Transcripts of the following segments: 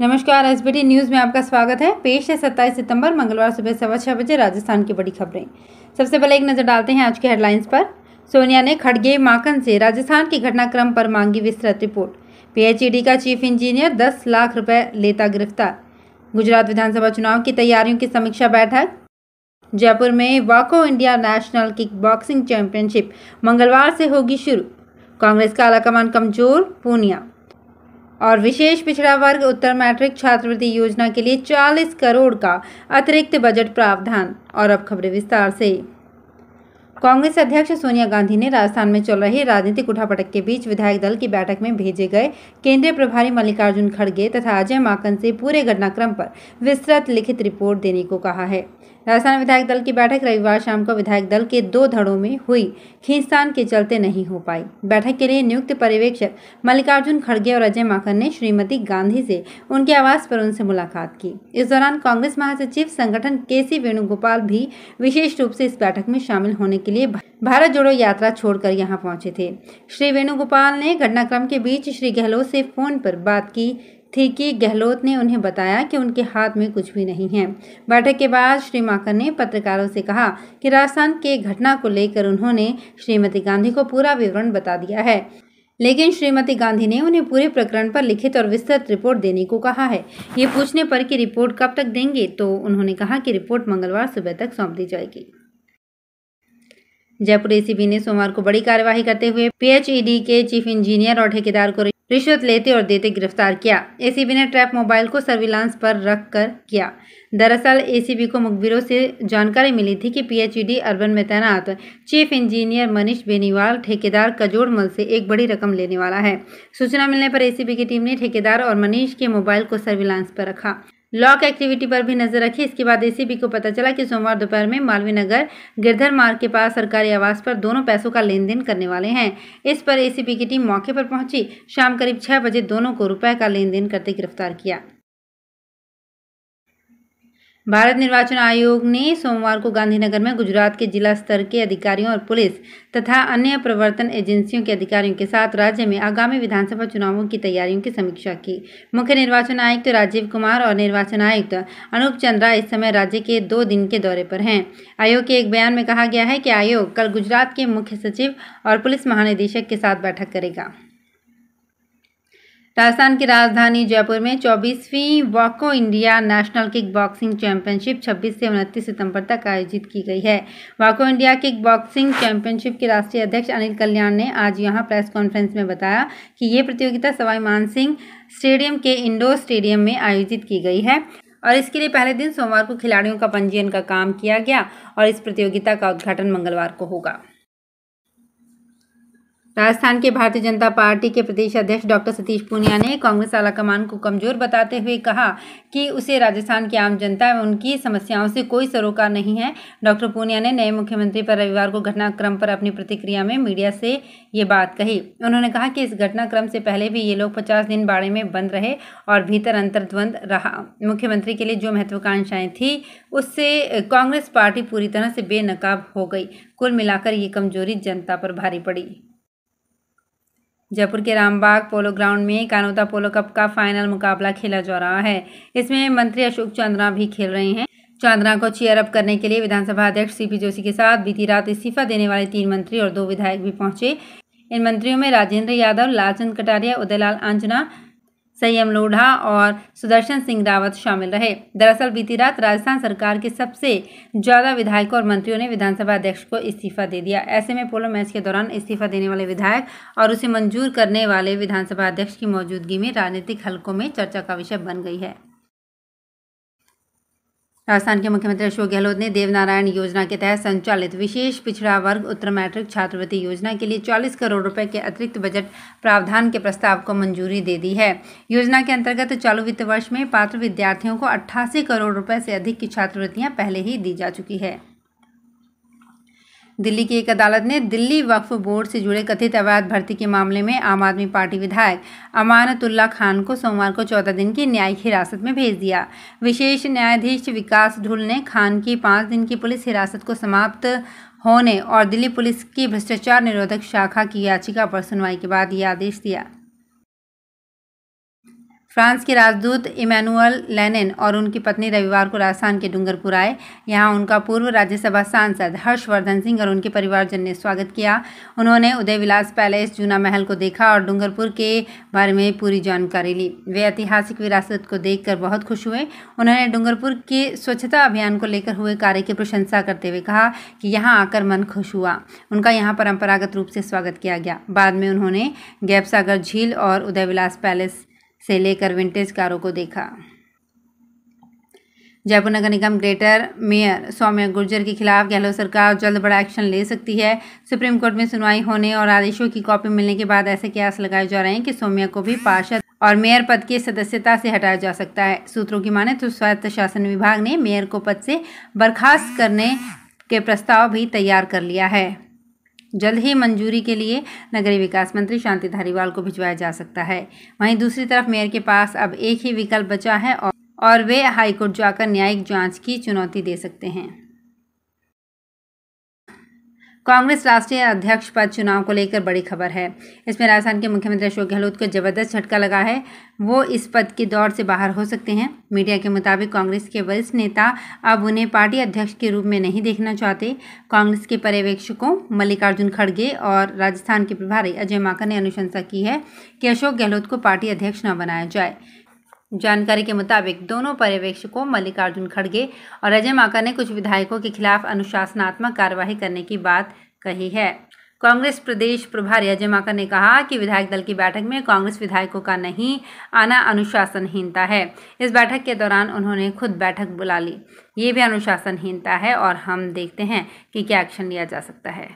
नमस्कार S B news में आपका स्वागत है पेश है सत्ताईस सितंबर मंगलवार सुबह सवा छः बजे राजस्थान की बड़ी खबरें सबसे पहले एक नज़र डालते हैं आज के हेडलाइंस पर सोनिया ने खड़गे माकन से राजस्थान के घटनाक्रम पर मांगी विस्तृत रिपोर्ट पीएचईडी e का चीफ इंजीनियर दस लाख रुपये लेता गिरफ्तार गुजरात विधानसभा चुनाव की तैयारियों की समीक्षा बैठक जयपुर में वाको India national kick boxing championship मंगलवार से होगी शुरू कांग्रेस का आलाकमान कमजोर पूनिया और विशेष पिछड़ा वर्ग उत्तर मैट्रिक छात्रवृत्ति योजना के लिए 40 करोड़ का अतिरिक्त बजट प्रावधान और अब खबरें विस्तार से कांग्रेस अध्यक्ष सोनिया गांधी ने राजस्थान में चल रहे राजनीतिक उठापटक के बीच विधायक दल की बैठक में भेजे गए केंद्रीय प्रभारी मल्लिकार्जुन खड़गे तथा अजय माकन से पूरे घटनाक्रम पर विस्तृत लिखित रिपोर्ट देने को कहा है राजस्थान विधायक दल की बैठक रविवार शाम को विधायक दल के दो धड़ों में हुई खींचतान के चलते नहीं हो पाई बैठक के लिए नियुक्त पर्यवेक्षक मल्लिकार्जुन खड़गे और अजय माखन ने श्रीमती गांधी से उनके आवास पर उनसे मुलाकात की इस दौरान कांग्रेस महासचिव संगठन के सी वेणुगोपाल भी विशेष रूप से इस बैठक में शामिल होने के लिए भारत जोड़ो यात्रा छोड़कर यहाँ पहुंचे थे श्री वेणुगोपाल ने घटनाक्रम के बीच श्री गहलोत से फोन पर बात की थी कि गहलोत ने उन्हें बताया कि उनके हाथ में कुछ भी नहीं है बैठक के बाद श्री माकर ने पत्रकारों से कहा कि राजस्थान के घटना को लेकर उन्होंने श्रीमती गांधी को पूरा विवरण बता दिया है लेकिन श्रीमती गांधी ने उन्हें पूरे प्रकरण पर लिखित और विस्तृत रिपोर्ट देने को कहा है ये पूछने पर कि रिपोर्ट कब तक देंगे तो उन्होंने कहा कि रिपोर्ट मंगलवार सुबह तक सौंप दी जाएगी जयपुर एसीबी ने सोमवार को बड़ी कार्यवाही करते हुए पीएचईडी के चीफ इंजीनियर और ठेकेदार को रिश्वत लेते और देते गिरफ्तार किया एसीबी ने ट्रैप मोबाइल को सर्विलांस पर रख कर किया दरअसल एसीबी को मुखबिरों से जानकारी मिली थी कि पीएचईडी e अर्बन में तैनात चीफ इंजीनियर मनीष बेनीवाल ठेकेदार कजोड़ मल से एक बड़ी रकम लेने वाला है सूचना मिलने पर एसीबी की टीम ने ठेकेदार और मनीष के मोबाइल को सर्विलांस पर रखा लॉक एक्टिविटी पर भी नजर रखी इसके बाद एसीबी को पता चला कि सोमवार दोपहर में मालवीय नगर गिरधर मार्ग के पास सरकारी आवास पर दोनों पैसों का लेन देन करने वाले हैं इस पर एसीबी की टीम मौके पर पहुंची शाम करीब छह बजे दोनों को रुपए का लेन देन करते गिरफ्तार किया भारत निर्वाचन आयोग ने सोमवार को गांधीनगर में गुजरात के जिला स्तर के अधिकारियों और पुलिस तथा अन्य प्रवर्तन एजेंसियों के अधिकारियों के साथ राज्य में आगामी विधानसभा चुनावों की तैयारियों की समीक्षा की मुख्य निर्वाचन आयुक्त तो राजीव कुमार और निर्वाचन आयुक्त तो अनूप चंद्रा इस समय राज्य के दो दिन के दौरे पर हैं आयोग के एक बयान में कहा गया है कि आयोग कल गुजरात के मुख्य सचिव और पुलिस महानिदेशक के साथ बैठक करेगा राजस्थान की राजधानी जयपुर में चौबीसवीं वॉको India national kick boxing championship 26 से उनतीस सितंबर तक आयोजित की गई है वॉको इंडिया किक बॉक्सिंग चैंपियनशिप के राष्ट्रीय अध्यक्ष अनिल कल्याण ने आज यहां प्रेस कॉन्फ्रेंस में बताया कि ये प्रतियोगिता सवाई मानसिंह स्टेडियम के इंडोर स्टेडियम में आयोजित की गई है और इसके लिए पहले दिन सोमवार को खिलाड़ियों का पंजीयन का काम किया गया और इस प्रतियोगिता का उद्घाटन मंगलवार को होगा राजस्थान के भारतीय जनता पार्टी के प्रदेश अध्यक्ष डॉक्टर सतीश पूनिया ने कांग्रेस आलाकमान को कमजोर बताते हुए कहा कि उसे राजस्थान की आम जनता एवं उनकी समस्याओं से कोई सरोकार नहीं है डॉक्टर पूनिया ने नए मुख्यमंत्री पर रविवार को घटनाक्रम पर अपनी प्रतिक्रिया में मीडिया से ये बात कही उन्होंने कहा कि इस घटनाक्रम से पहले भी ये लोग पचास दिन बाड़े में बंद रहे और भीतर अंतर्द्वंद रहा मुख्यमंत्री के लिए जो महत्वाकांक्षाएं थी उससे कांग्रेस पार्टी पूरी तरह से बेनकाब हो गई कुल मिलाकर ये कमजोरी जनता पर भारी पड़ी जयपुर के रामबाग पोलो ग्राउंड में कानोता पोलो कप का फाइनल मुकाबला खेला जा रहा है इसमें मंत्री अशोक चंद्रा भी खेल रहे हैं चांदना को चेयर अप करने के लिए विधानसभा अध्यक्ष सीपी जोशी के साथ बीती रात इस्तीफा देने वाले तीन मंत्री और दो विधायक भी पहुंचे इन मंत्रियों में राजेंद्र यादव लालचंद कटारिया उदयलाल आंजना संयम लोढ़ा और सुदर्शन सिंह रावत शामिल रहे दरअसल बीती रात राजस्थान सरकार के सबसे ज़्यादा विधायकों और मंत्रियों ने विधानसभा अध्यक्ष को इस्तीफा दे दिया ऐसे में पोलो मैच के दौरान इस्तीफा देने वाले विधायक और उसे मंजूर करने वाले विधानसभा अध्यक्ष की मौजूदगी में राजनीतिक हलकों में चर्चा का विषय बन गई है राजस्थान के मुख्यमंत्री अशोक गहलोत ने देवनारायण योजना के तहत संचालित विशेष पिछड़ा वर्ग उत्तर मैट्रिक छात्रवृत्ति योजना के लिए 40 करोड़ रुपए के अतिरिक्त बजट प्रावधान के प्रस्ताव को मंजूरी दे दी है योजना के अंतर्गत चालू वित्त वर्ष में पात्र विद्यार्थियों को अट्ठासी करोड़ रुपए से अधिक की छात्रवृत्तियाँ पहले ही दी जा चुकी है दिल्ली की एक अदालत ने दिल्ली वक्फ बोर्ड से जुड़े कथित अवैध भर्ती के मामले में आम आदमी पार्टी विधायक अमानतुल्ला खान को सोमवार को चौदह दिन की न्यायिक हिरासत में भेज दिया विशेष न्यायाधीश विकास ढुल ने खान की पाँच दिन की पुलिस हिरासत को समाप्त होने और दिल्ली पुलिस की भ्रष्टाचार निरोधक शाखा की याचिका पर सुनवाई के बाद ये आदेश दिया फ्रांस के राजदूत इमैनुअल लेनिन और उनकी पत्नी रविवार को राजस्थान के डूंगरपुर आए यहाँ उनका पूर्व राज्यसभा सांसद हर्षवर्धन सिंह और उनके परिवारजन ने स्वागत किया उन्होंने उदय विलास पैलेस जूना महल को देखा और डूंगरपुर के बारे में पूरी जानकारी ली वे ऐतिहासिक विरासत को देखकर बहुत खुश हुए उन्होंने डूंगरपुर के स्वच्छता अभियान को लेकर हुए कार्य की प्रशंसा करते हुए कहा कि यहाँ आकर मन खुश हुआ उनका यहाँ परम्परागत रूप से स्वागत किया गया बाद में उन्होंने गैपसागर झील और उदय विलास पैलेस से लेकर विंटेज कारों को देखा जयपुर नगर निगम ग्रेटर मेयर सौम्य गुर्जर के खिलाफ गहलोत सरकार जल्द बड़ा एक्शन ले सकती है सुप्रीम कोर्ट में सुनवाई होने और आदेशों की कॉपी मिलने के बाद ऐसे कयास लगाए जा रहे हैं कि सौम्या को भी पार्षद और मेयर पद की सदस्यता से हटाया जा सकता है सूत्रों की माने तो स्वायत्त शासन विभाग ने मेयर को पद से बर्खास्त करने के प्रस्ताव भी तैयार कर लिया है जल्द ही मंजूरी के लिए नगरीय विकास मंत्री शांति धारीवाल को भिजवाया जा सकता है वहीं दूसरी तरफ मेयर के पास अब एक ही विकल्प बचा है और वे हाईकोर्ट जाकर न्यायिक जांच की चुनौती दे सकते हैं कांग्रेस राष्ट्रीय अध्यक्ष पद चुनाव को लेकर बड़ी खबर है इसमें राजस्थान के मुख्यमंत्री अशोक गहलोत को जबरदस्त झटका लगा है वो इस पद की दौड़ से बाहर हो सकते हैं मीडिया के मुताबिक कांग्रेस के वरिष्ठ नेता अब उन्हें पार्टी अध्यक्ष के रूप में नहीं देखना चाहते कांग्रेस के पर्यवेक्षकों मल्लिकार्जुन खड़गे और राजस्थान के प्रभारी अजय माकर ने अनुशंसा की है कि अशोक गहलोत को पार्टी अध्यक्ष न बनाया जाए जानकारी के मुताबिक दोनों पर्यवेक्षकों मल्लिकार्जुन खड़गे और अजय माकर ने कुछ विधायकों के खिलाफ अनुशासनात्मक कार्रवाई करने की बात कही है कांग्रेस प्रदेश प्रभारी अजय माकर ने कहा कि विधायक दल की बैठक में कांग्रेस विधायकों का नहीं आना अनुशासनहीनता है इस बैठक के दौरान उन्होंने खुद बैठक बुला ली ये भी अनुशासनहीनता है और हम देखते हैं कि क्या एक्शन लिया जा सकता है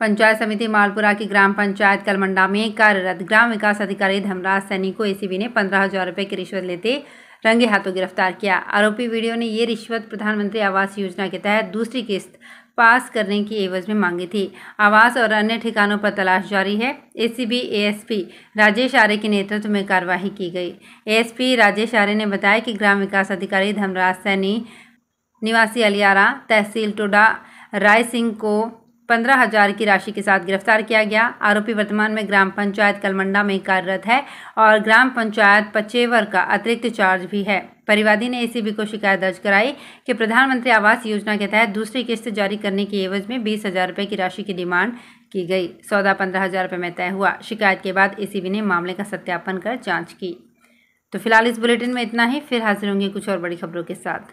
पंचायत समिति मालपुरा की ग्राम पंचायत कलमंडा में कार्यरत ग्राम विकास अधिकारी धमराज सैनी को एसीबी ने पंद्रह हजार रुपये की रिश्वत लेते रंगे हाथों गिरफ्तार किया आरोपी वीडियो ने ये रिश्वत प्रधानमंत्री आवास योजना के तहत दूसरी किस्त पास करने की एवज में मांगी थी आवास और अन्य ठिकानों पर तलाश जारी है एसीबी एएसपी राजेश आर्य के नेतृत्व में कार्यवाही की गई एएसपी राजेश आर्य ने बताया कि ग्राम विकास अधिकारी धमराज सैनी निवासी अलियारा तहसील टोडा राय सिंह को पंद्रह हजार की राशि के साथ गिरफ्तार किया गया आरोपी वर्तमान में ग्राम पंचायत कलमंडा में कार्यरत है और ग्राम पंचायत पचेवर का अतिरिक्त चार्ज भी है परिवादी ने एसीबी को शिकायत दर्ज कराई कि प्रधानमंत्री आवास योजना के तहत दूसरी किस्त जारी करने की एवज में बीस हजार रुपये की राशि की डिमांड की गई सौदा पंद्रह हजार रुपये में तय हुआ शिकायत के बाद ए ने मामले का सत्यापन कर जाँच की तो फिलहाल इस बुलेटिन में इतना ही फिर हाजिर होंगे कुछ और बड़ी खबरों के साथ